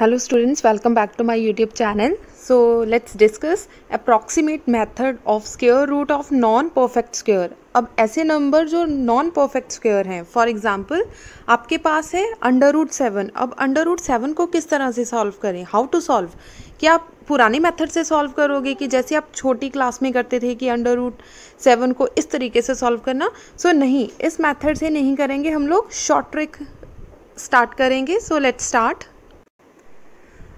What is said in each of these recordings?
hello students welcome back to my YouTube channel so let's discuss approximate method of square root of non perfect square अब ऐसे number जो non perfect square हैं for example आपके पास है under root seven अब under root seven को किस तरह से सॉल्व करें हाउ टू सॉल्व क्या आप पुराने मेथड से सॉल्व करोगे कि जैसे आप छोटी क्लास में करते थे कि अंडर रूट सेवन को इस तरीके से सॉल्व करना सो so, नहीं इस मैथड से नहीं करेंगे हम लोग शॉर्ट ट्रिक स्टार्ट करेंगे सो लेट्स स्टार्ट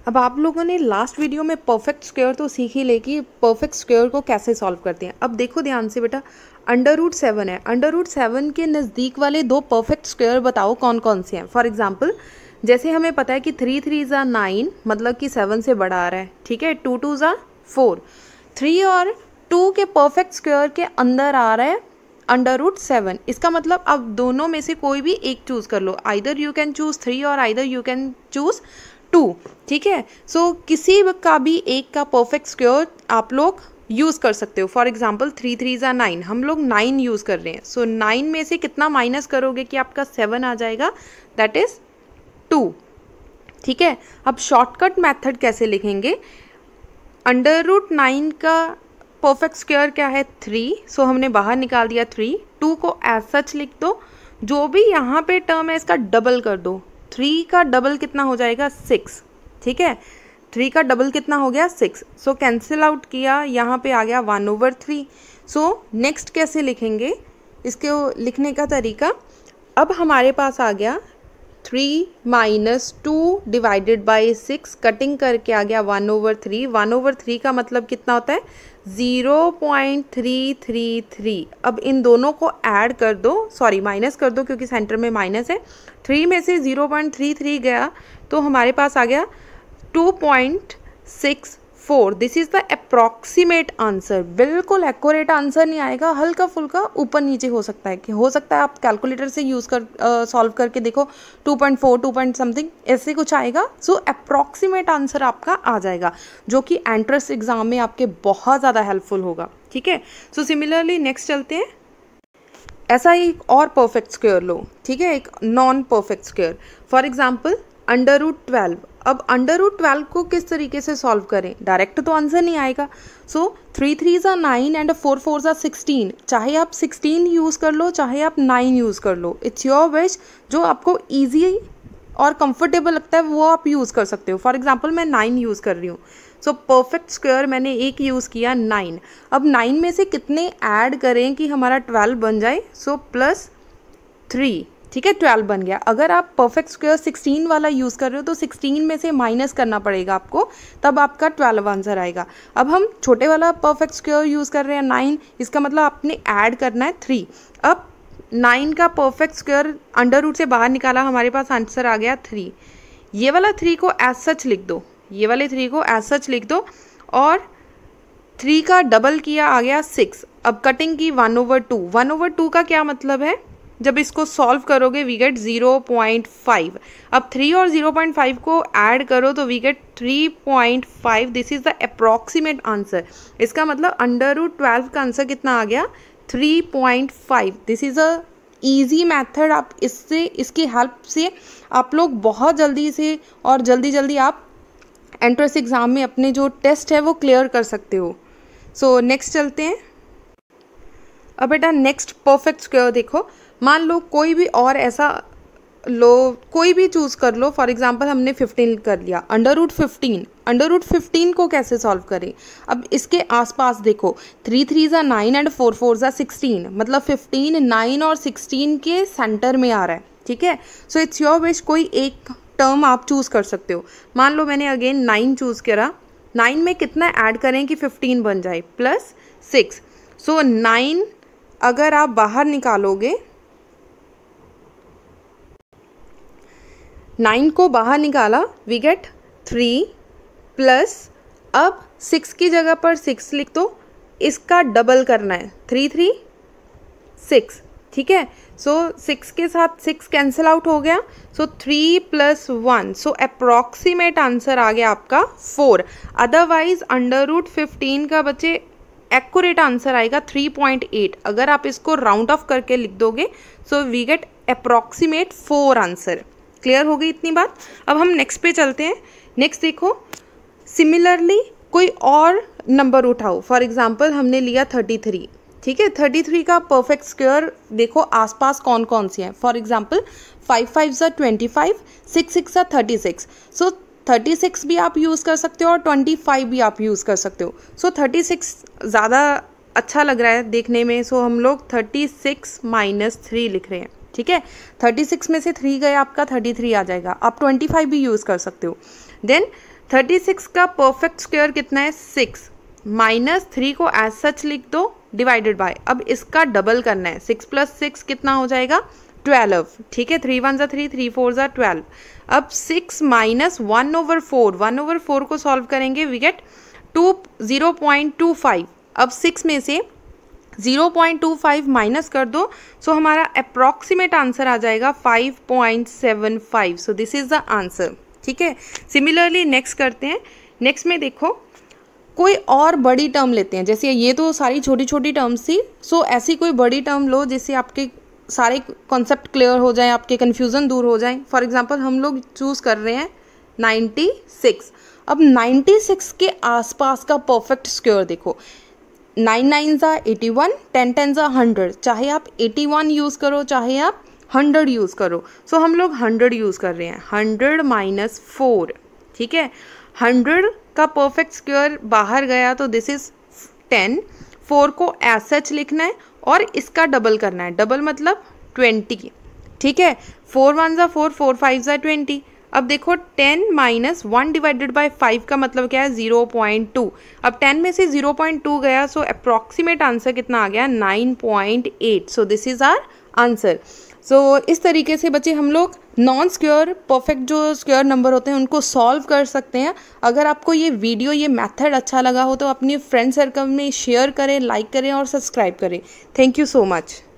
अब आप लोगों ने लास्ट वीडियो में परफेक्ट स्क्वेयर तो सीख ही ले कि परफेक्ट स्क्वेयर को कैसे सॉल्व करते हैं अब देखो ध्यान से बेटा अंडर रूट सेवन है अंडर रूट सेवन के नज़दीक वाले दो परफेक्ट स्क्वेयर बताओ कौन कौन से हैं फॉर एग्जाम्पल जैसे हमें पता है कि थ्री थ्री ज़ा नाइन मतलब कि सेवन से बड़ा आ रहा है ठीक है टू टू ज़ा फोर थ्री और टू के परफेक्ट स्क्वेयर के अंदर आ रहा है अंडर रूट सेवन इसका मतलब अब दोनों में से कोई भी एक चूज़ कर लो either you can choose three और either you can choose two ठीक है सो किसी का भी एक का परफेक्ट स्क्योर आप लोग यूज़ कर सकते हो फॉर एग्जाम्पल थ्री थ्री ज़ा नाइन हम लोग नाइन यूज़ कर रहे हैं सो so, नाइन में से कितना माइनस करोगे कि आपका सेवन आ जाएगा दैट इज़ टू ठीक है अब शॉर्टकट मेथड कैसे लिखेंगे अंडर रूट नाइन का परफेक्ट स्क्वायर क्या है थ्री सो so, हमने बाहर निकाल दिया थ्री टू को एज सच लिख दो जो भी यहाँ पे टर्म है इसका डबल कर दो थ्री का डबल कितना हो जाएगा सिक्स ठीक है थ्री का डबल कितना हो गया सिक्स सो कैंसिल आउट किया यहाँ पे आ गया one over three so next कैसे लिखेंगे इसके लिखने का तरीका अब हमारे पास आ गया three minus two divided by six cutting करके आ गया one over three one over three का मतलब कितना होता है zero point three three three अब इन दोनों को ऐड कर दो सॉरी माइनस कर दो क्योंकि सेंटर में माइनस है थ्री में से ज़ीरो पॉइंट थ्री थ्री गया तो हमारे पास आ गया two point six four this is the approximate answer बिल्कुल एक्यूरेट आंसर नहीं आएगा हल्का फुल्का ऊपर नीचे हो सकता है कि हो सकता है आप कैलकुलेटर से यूज़ कर सॉल्व uh, करके देखो two point four two point something ऐसे कुछ आएगा सो अप्रॉक्सीमेट आंसर आपका आ जाएगा जो कि एंट्रेंस एग्ज़ाम में आपके बहुत ज़्यादा हेल्पफुल होगा ठीक है सो सिमिलरली नेक्स्ट चलते हैं ऐसा ही एक और परफेक्ट स्क्वेयर लो ठीक है एक non perfect square for example under root twelve अब अंडर रूट ट्वेल्व को किस तरीके से सॉल्व करें डायरेक्ट तो आंसर नहीं आएगा सो थ्री थ्री ज़ा नाइन एंड फोर फोर ज़ा सिक्सटीन चाहे आप सिक्सटीन यूज़ कर लो चाहे आप नाइन यूज़ कर लो इट्स योर विश जो आपको ईजी और कंफर्टेबल लगता है वो आप यूज़ कर सकते हो फॉर एग्जाम्पल मैं नाइन यूज़ कर रही हूँ सो परफेक्ट स्क्वायर मैंने एक यूज़ किया नाइन अब नाइन में से कितने ऐड करें कि हमारा ट्वेल्व बन जाए सो प्लस थ्री ठीक है ट्वेल्व बन गया अगर आप परफेक्ट स्क्वेयर सिक्सटीन वाला यूज़ कर रहे हो तो सिक्सटीन में से माइनस करना पड़ेगा आपको तब आपका ट्वेल्व आंसर आएगा अब हम छोटे वाला परफेक्ट स्क्वेयर यूज़ कर रहे हैं नाइन इसका मतलब आपने ऐड करना है थ्री अब नाइन का परफेक्ट स्क्वेयर अंडर रूट से बाहर निकाला हमारे पास आंसर आ गया थ्री ये वाला थ्री को एज सच लिख दो ये वाले थ्री को एज सच लिख दो और थ्री का डबल किया आ गया सिक्स अब कटिंग की one over two one over two का क्या मतलब है जब इसको सॉल्व करोगे वी गेट 0.5 अब 3 और 0.5 को ऐड करो तो we get 3.5 this is the approximate answer इसका मतलब अंडर रूट ट्वेल्व का आंसर कितना आ गया 3.5 this is a easy method आप इससे इसकी हेल्प से आप लोग बहुत जल्दी से और जल्दी जल्दी आप एंट्रेंस एग्ज़ाम में अपने जो टेस्ट है वो क्लियर कर सकते हो सो so, नेक्स्ट चलते हैं अब बेटा नेक्स्ट परफेक्ट स्क्वायर देखो मान लो कोई भी और ऐसा लो कोई भी चूज़ कर लो फॉर एग्जांपल हमने 15 कर लिया under root fifteen under root fifteen को कैसे सॉल्व करें अब इसके आसपास देखो थ्री थ्री ज़ा नाइन एंड फोर फोर ज़ा सिक्सटीन मतलब फिफ्टीन नाइन और सिक्सटीन के सेंटर में आ रहा है ठीक है सो इट्स योर विश कोई एक टर्म आप चूज़ कर सकते हो मान लो मैंने अगेन नाइन चूज़ करा नाइन में कितना ऐड करें कि फिफ्टीन बन जाए प्लस सिक्स सो नाइन अगर आप बाहर निकालोगे नाइन को बाहर निकाला वी गेट थ्री प्लस अब सिक्स की जगह पर सिक्स लिख दो इसका डबल करना है थ्री थ्री सिक्स ठीक है सो सिक्स के साथ सिक्स कैंसिल आउट हो गया so three plus one so approximate answer आ गया आपका four otherwise under root fifteen का बच्चे एक्यूरेट आंसर आएगा थ्री पॉइंट एट अगर आप इसको राउंड ऑफ करके लिख दोगे so we get approximate four answer clear हो गई इतनी बात अब हम नेक्स्ट पे चलते हैं नेक्स्ट देखो सिमिलरली कोई और नंबर उठाओ फॉर एग्जाम्पल हमने लिया थर्टी थ्री ठीक है थर्टी थ्री का परफेक्ट स्क्वेयर देखो आसपास कौन कौन सी है फॉर एग्जाम्पल फाइव फाइव ज़ा ट्वेंटी फाइव सिक्स सिक्स ज़ा thirty six so thirty six भी आप यूज़ कर सकते हो और ट्वेंटी फाइव भी आप यूज़ कर सकते हो सो थर्टी सिक्स ज़्यादा अच्छा लग रहा है देखने में सो so हम लोग थर्टी सिक्स माइनस थ्री लिख रहे हैं ठीक है थर्टी सिक्स में से थ्री गए आपका थर्टी थ्री आ जाएगा आप ट्वेंटी फाइव भी यूज़ कर सकते हो देन थर्टी सिक्स का परफेक्ट स्क्वेयर कितना है सिक्स माइनस थ्री को एज सच लिख दो डिवाइडेड बाय अब इसका डबल करना है सिक्स प्लस सिक्स कितना हो जाएगा ट्वेल्व ठीक है थ्री वन ज़ा थ्री थ्री फोर ज़ा ट्वेल्व अब six minus one over four one over four को सॉल्व करेंगे we get two zero point two five अब सिक्स में से zero point two five minus कर दो सो so हमारा अप्रॉक्सीमेट आंसर आ जाएगा five point seven five so this is the answer ठीक है सिमिलरली नेक्स्ट करते हैं नेक्स्ट में देखो कोई और बड़ी टर्म लेते हैं जैसे ये तो सारी छोटी छोटी टर्म्स थी सो so ऐसी कोई बड़ी टर्म लो जिससे आपके सारे कॉन्सेप्ट क्लियर हो जाए आपके कन्फ्यूज़न दूर हो जाए फॉर एग्जाम्पल हम लोग चूज़ कर रहे हैं 96 अब 96 के आसपास का परफेक्ट स्क्योर देखो नाइन नाइन ज़ा एटी वन टेन टेन ज़ा हंड्रेड चाहे आप एटी वन यूज़ करो चाहे आप हंड्रेड यूज़ करो सो so, हम लोग हंड्रेड यूज़ कर रहे हैं हंड्रेड माइनस फोर ठीक है हंड्रेड का परफेक्ट स्क्वायर बाहर गया तो दिस इज़ टेन फोर को एस एच लिखना है और इसका डबल करना है डबल मतलब ट्वेंटी ठीक है फोर वन ज़ा फोर फोर फाइव ज़ा ट्वेंटी अब देखो 10 minus one divided by five का मतलब क्या है 0.2 अब 10 में से 0.2 गया सो अप्रॉक्सीमेट आंसर कितना आ गया 9.8 so this is our answer so इस तरीके से बच्चे हम लोग नॉन स्क्योर परफेक्ट जो स्क्योर नंबर होते हैं उनको सॉल्व कर सकते हैं अगर आपको ये वीडियो ये मेथड अच्छा लगा हो तो अपने फ्रेंड सर्कल में शेयर करें लाइक करें और सब्सक्राइब करें थैंक यू सो मच